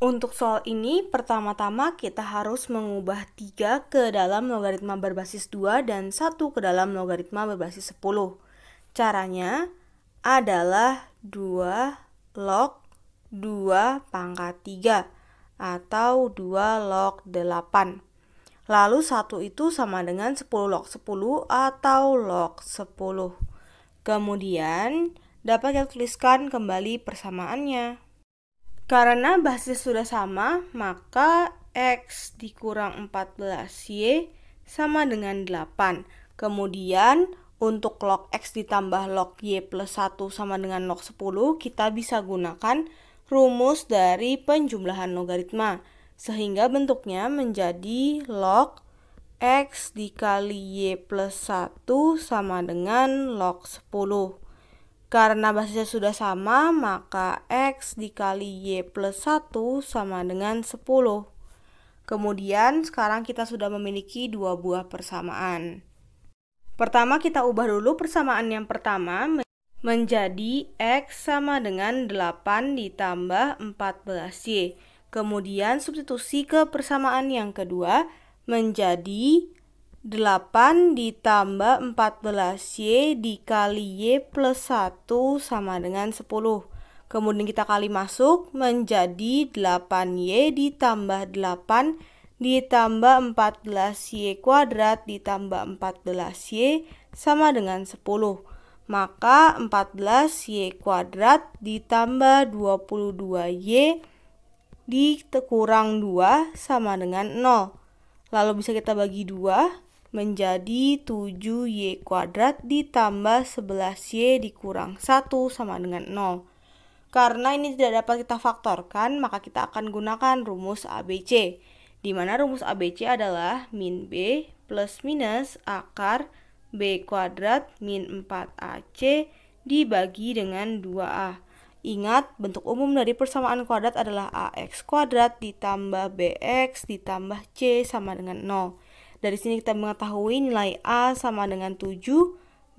Untuk soal ini, pertama-tama kita harus mengubah 3 ke dalam logaritma berbasis 2 dan 1 ke dalam logaritma berbasis 10. Caranya adalah 2 log 2 pangkat 3 atau 2 log 8. Lalu 1 itu sama dengan 10 log 10 atau log 10. Kemudian dapat kita tuliskan kembali persamaannya. Karena basis sudah sama, maka X dikurang 14Y sama dengan 8. Kemudian untuk log X ditambah log Y plus 1 sama dengan log 10, kita bisa gunakan rumus dari penjumlahan logaritma. Sehingga bentuknya menjadi log X dikali Y plus 1 sama dengan log 10. Karena basisnya sudah sama, maka X dikali Y plus 1 sama dengan 10. Kemudian, sekarang kita sudah memiliki dua buah persamaan. Pertama, kita ubah dulu persamaan yang pertama menjadi X sama dengan 8 ditambah 14Y. Kemudian, substitusi ke persamaan yang kedua menjadi 8 ditambah 14Y dikali Y plus 1 sama dengan 10. Kemudian kita kali masuk menjadi 8Y ditambah 8 ditambah 14y kuadrat ditambah 14y sama dengan 10. Maka 14y kuadrat ditambah 22y dikurang 2 sama dengan 0. Lalu bisa kita bagi 2 menjadi 7y kuadrat ditambah 11y dikurang 1 sama dengan 0. Karena ini tidak dapat kita faktorkan, maka kita akan gunakan rumus ABC, di mana rumus ABC adalah min B plus minus akar B kuadrat min 4AC dibagi dengan 2A. Ingat, bentuk umum dari persamaan kuadrat adalah AX kuadrat ditambah BX ditambah C sama dengan 0. Dari sini kita mengetahui nilai A sama dengan 7,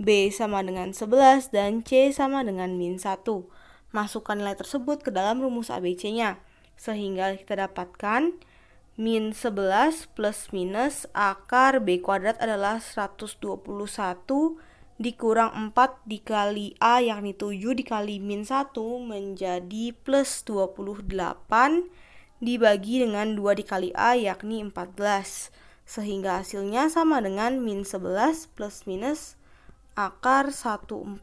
B sama dengan 11, dan C sama dengan min 1. Masukkan nilai tersebut ke dalam rumus ABC-nya, sehingga kita dapatkan min 11 plus minus akar B kuadrat adalah 121 dikurang 4 dikali A yakni 7 dikali min 1 menjadi plus 28 dibagi dengan 2 dikali A yakni 14 sehingga hasilnya sama dengan min 11 plus minus akar 149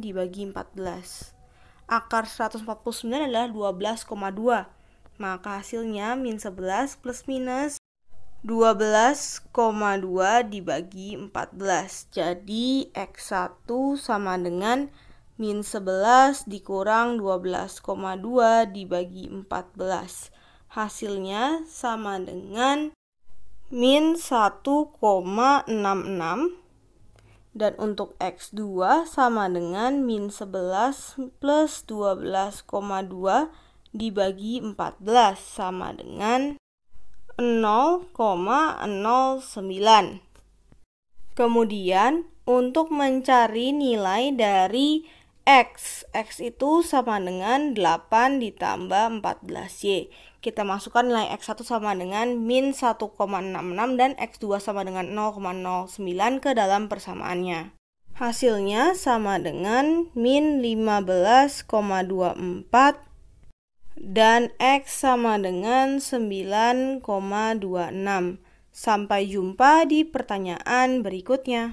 dibagi 14. Akar 149 adalah 12,2, maka hasilnya min 11 plus minus 12,2 dibagi 14. Jadi X1 sama dengan min 11 dikurang 12,2 dibagi 14. Hasilnya sama dengan min 1,66 dan untuk X2 sama dengan min 11 plus 12,2 dibagi 14 sama dengan 0,09. Kemudian untuk mencari nilai dari X. X itu sama dengan 8 ditambah 14Y. Kita masukkan nilai X1 sama dengan min 1,66 dan X2 sama dengan 0,09 ke dalam persamaannya. Hasilnya sama dengan min 15,24 dan X sama dengan 9,26. Sampai jumpa di pertanyaan berikutnya.